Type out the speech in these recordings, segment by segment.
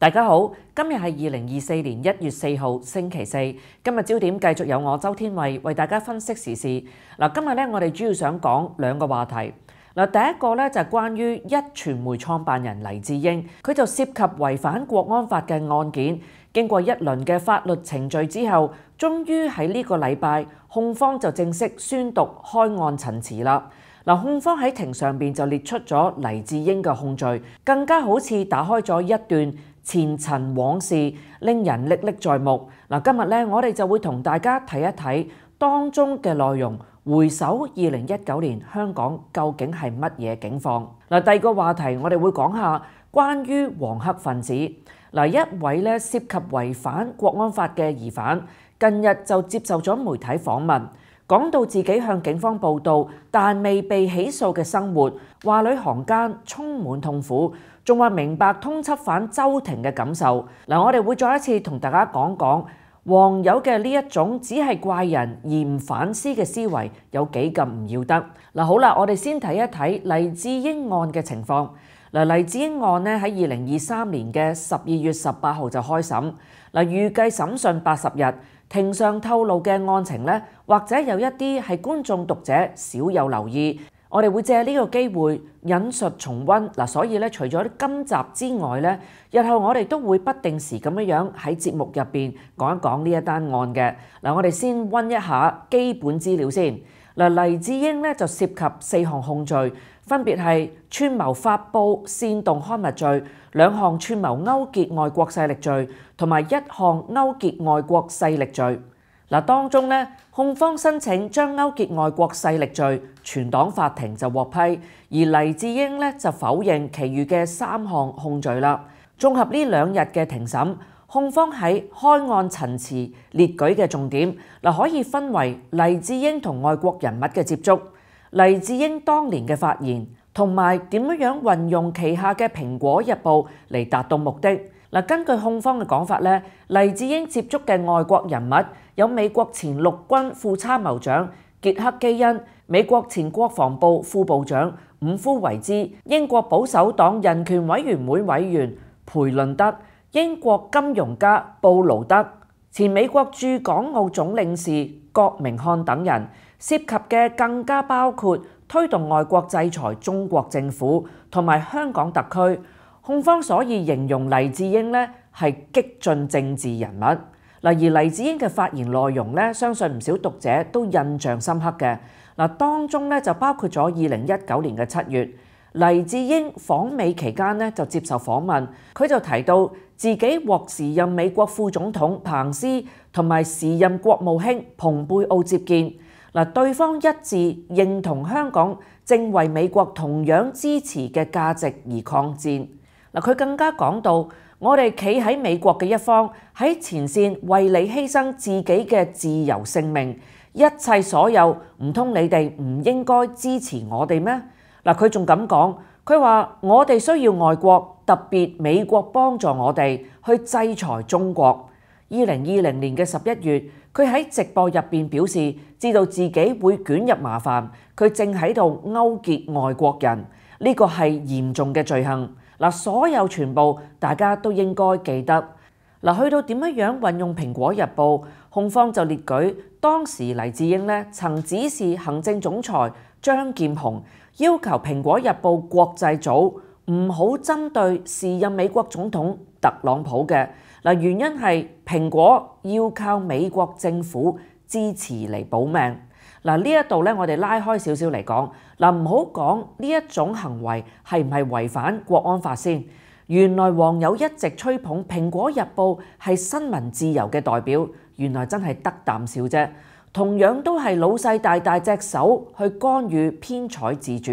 大家好，今日系二零二四年一月四號星期四。今日焦點繼續有我周天慧為大家分析時事嗱。今日咧，我哋主要想講兩個話題嗱。第一個咧就系關於一傳媒創辦人黎智英，佢就涉及違反國安法嘅案件。經過一輪嘅法律程序之後，終於喺呢個禮拜，控方就正式宣讀開案陳詞啦。嗱，控方喺庭上边就列出咗黎智英嘅控罪，更加好似打開咗一段。前塵往事令人歷歷在目。嗱，今日咧，我哋就會同大家睇一睇當中嘅內容。回首二零一九年香港究竟係乜嘢境況？嗱，第二個話題，我哋會講下關於黃黑分子。嗱，一位咧涉及違反國安法嘅疑犯，近日就接受咗媒體訪問，講到自己向警方報道但未被起訴嘅生活，話裏行間充滿痛苦。仲話明白通緝犯周庭嘅感受嗱，我哋會再一次同大家講講黃友嘅呢一種只係怪人而唔反思嘅思維有幾咁唔要得嗱。好啦，我哋先睇一睇黎智英案嘅情況嗱，黎智英案咧喺二零二三年嘅十二月十八號就開審嗱，預計審訊八十日，庭上透露嘅案情咧，或者有一啲係觀眾讀者少有留意。我哋會借呢個機會引述重溫嗱，所以咧除咗今集之外咧，日後我哋都會不定時咁樣樣喺節目入邊講一講呢一單案嘅嗱。我哋先温一下基本資料先嗱。黎智英咧就涉及四項控罪，分別係串謀發布煽動刊物罪、兩項串謀勾結外國勢力罪，同埋一項勾結外國勢力罪。嗱，當中控方申請將勾結外國勢力罪，全黨法庭就獲批，而黎智英就否認，其餘嘅三項控罪啦。綜合呢兩日嘅庭審，控方喺開案陳詞列舉嘅重點，嗱可以分為黎智英同外國人物嘅接觸，黎智英當年嘅發言，同埋點樣運用旗下嘅《蘋果日報》嚟達到目的。嗱，根據控方嘅講法咧，黎智英接觸嘅外國人物有美國前陸軍副參謀長傑克基恩、美國前國防部副部長伍夫維茲、英國保守黨人權委員會委員裴倫德、英國金融家布魯德、前美國駐港澳總領事郭明漢等人，涉及嘅更加包括推動外國制裁中國政府同埋香港特區。控方所以形容黎智英咧係激進政治人物嗱，而黎智英嘅發言內容咧，相信唔少讀者都印象深刻嘅嗱。當中咧就包括咗二零一九年嘅七月，黎智英訪美期間咧就接受訪問，佢就提到自己獲時任美國副總統彭斯同埋時任國務卿蓬佩奧接見嗱，對方一致認同香港正為美國同樣支持嘅價值而抗戰。嗱，佢更加講到，我哋企喺美國嘅一方喺前線，為你犧牲自己嘅自由性命，一切所有唔通你哋唔應該支持我哋咩？嗱，佢仲咁講，佢話我哋需要外國，特別美國幫助我哋去制裁中國。二零二零年嘅十一月，佢喺直播入面表示，知道自己會卷入麻煩，佢正喺度勾結外國人，呢個係嚴重嘅罪行。嗱，所有全部大家都應該記得嗱。去到點樣樣運用《蘋果日報》，控方就列舉當時黎智英咧，曾指示行政總裁張劍虹要求《蘋果日報》國際組唔好針對是任美國總統特朗普嘅嗱。原因係蘋果要靠美國政府支持嚟保命。嗱，呢一度咧，我哋拉開少少嚟講，嗱，唔好講呢一種行為係唔係違反國安法先。原來黃友一直吹捧《蘋果日報》係新聞自由嘅代表，原來真係得啖笑啫。同樣都係老細大大隻手去干預編採自主。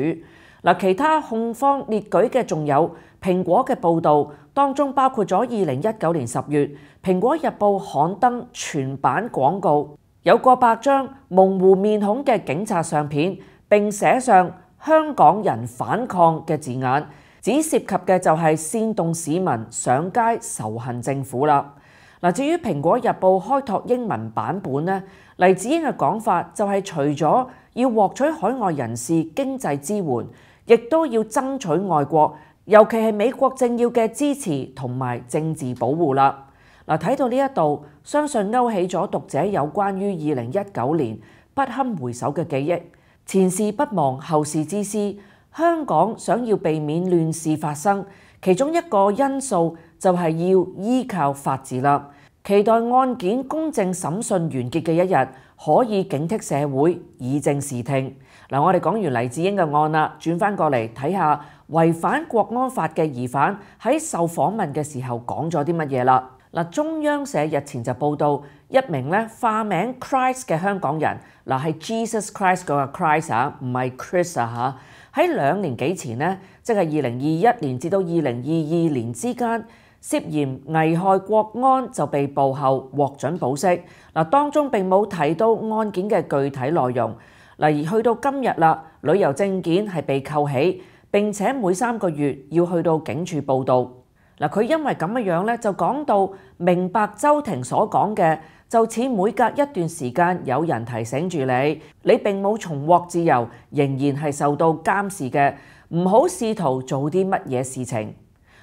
嗱，其他控方列舉嘅仲有蘋果嘅報導，當中包括咗二零一九年十月《蘋果日報》刊登全版廣告。有過百張模糊面孔嘅警察相片，並寫上香港人反抗嘅字眼，只涉及嘅就係煽動市民上街仇恨政府啦。嗱，至於《蘋果日報》開拓英文版本呢，黎子英嘅講法就係除咗要獲取海外人士經濟支援，亦都要爭取外國，尤其係美國政要嘅支持同埋政治保護啦。嗱，睇到呢一度，相信勾起咗讀者有關於二零一九年不堪回首嘅記憶，前事不忘，後事之師。香港想要避免亂事發生，其中一個因素就係要依靠法治啦。期待案件公正審訊完結嘅一日，可以警惕社會以正視聽。嗱，我哋講完黎智英嘅案啦，轉翻過嚟睇下違反國安法嘅疑犯喺受訪問嘅時候講咗啲乜嘢啦。嗱，中央社日前就報道，一名咧化名 Christ 嘅香港人，嗱係 Jesus Christ 嗰個 Christ 啊，唔係 Chris 啊嚇，喺兩年幾前咧，即係二零二一年至到二零二二年之間，涉嫌危害國安就被捕後獲准保釋。嗱，當中並冇提到案件嘅具體內容。嗱，而去到今日啦，旅遊證件係被扣起，並且每三個月要去到警署報道。嗱，佢因為咁樣咧，就講到明白周庭所講嘅，就似每隔一段時間有人提醒住你，你並冇重獲自由，仍然係受到監視嘅，唔好試圖做啲乜嘢事情。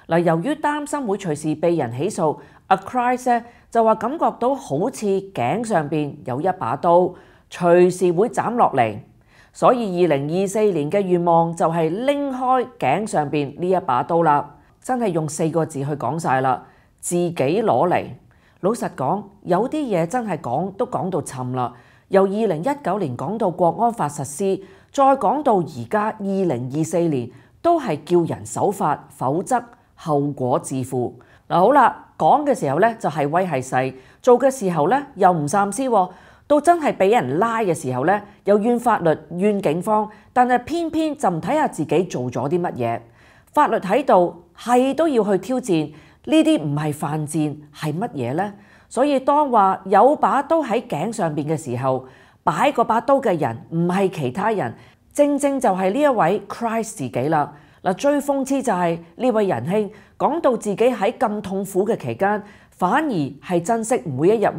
嗱，由於擔心會隨時被人起訴 a c r i s 咧就話感覺到好似頸上邊有一把刀，隨時會斬落嚟，所以二零二四年嘅願望就係拎開頸上邊呢一把刀啦。真係用四個字去講晒啦，自己攞嚟。老實講，有啲嘢真係講都講到沉啦。由二零一九年講到國安法實施，再講到而家二零二四年，都係叫人守法，否則後果自負嗱。好啦，講嘅時候呢就係威係勢，做嘅時候呢又唔三思，到真係俾人拉嘅時候呢，又怨法律怨警方，但係偏偏就唔睇下自己做咗啲乜嘢。法律喺度。係都要去挑戰呢啲，唔係犯賤係乜嘢呢？所以當話有把刀喺頸上邊嘅時候，擺嗰把刀嘅人唔係其他人，正正就係呢一位 c h r i s t 自己啦嗱。最諷刺就係呢位仁兄講到自己喺咁痛苦嘅期間，反而係珍惜每一日，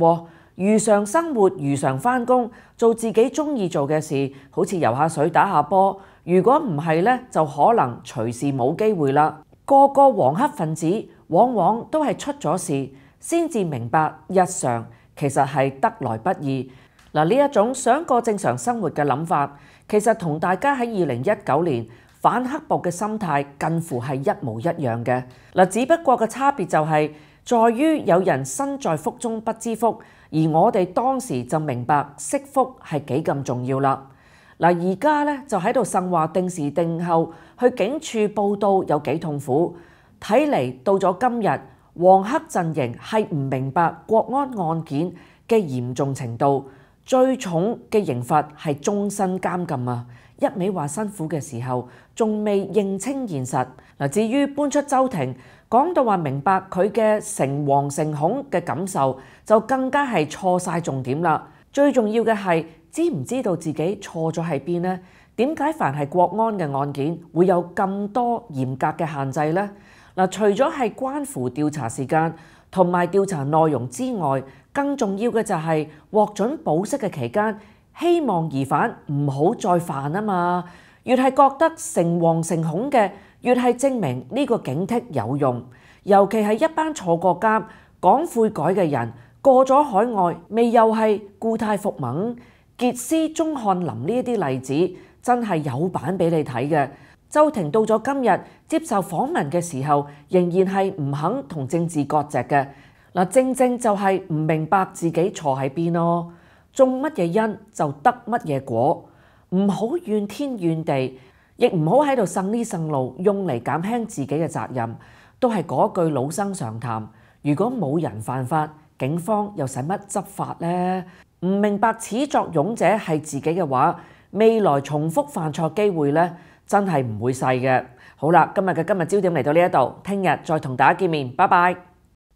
如常生活，如常翻工，做自己中意做嘅事，好似游下水、打下波。如果唔係呢，就可能隨時冇機會啦。個個黃黑分子往往都係出咗事先至明白，日常其實係得來不易。嗱，呢一種想過正常生活嘅諗法，其實同大家喺二零一九年反黑暴嘅心態近乎係一模一樣嘅。嗱，只不過個差別就係，在於有人身在福中不知福，而我哋當時就明白惜福係幾咁重要啦。嗱，而家咧就喺度呻話定時定候去警處報到有幾痛苦，睇嚟到咗今日黃黑陣營係唔明白國安案件嘅嚴重程度，最重嘅刑罰係終身監禁啊！一味話辛苦嘅時候，仲未認清現實。嗱，至於搬出周庭，講到話明白佢嘅誠惶誠恐嘅感受，就更加係錯晒重點啦。最重要嘅係。知唔知道自己錯咗喺邊呢？點解凡係國安嘅案件會有咁多嚴格嘅限制呢？嗱，除咗係關乎調查時間同埋調查內容之外，更重要嘅就係獲准保釋嘅期間，希望疑犯唔好再犯啊嘛！越係覺得誠惶誠恐嘅，越係證明呢個警惕有用。尤其係一班坐過監、講悔改嘅人過咗海外，未又係固態復萌。杰斯、钟汉林呢一啲例子真系有版俾你睇嘅。周庭到咗今日接受访问嘅时候，仍然系唔肯同政治割席嘅。嗱，正正就系唔明白自己错喺边咯。种乜嘢因就得乜嘢果，唔好怨天怨地，亦唔好喺度呻呢呻路，用嚟减轻自己嘅责任。都系嗰句老生常谈：如果冇人犯法，警方又使乜执法呢？唔明白始作俑者系自己嘅话，未来重复犯错机会咧真系唔会细嘅。好啦，今日嘅今日焦点嚟到呢一度，听日再同大家见面，拜拜。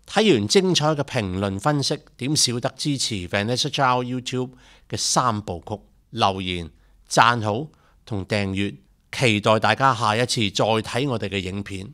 睇完精彩嘅评论分析，点少得支持 Vanessa Chow YouTube 嘅三部曲留言、赞好同订阅。期待大家下一次再睇我哋嘅影片。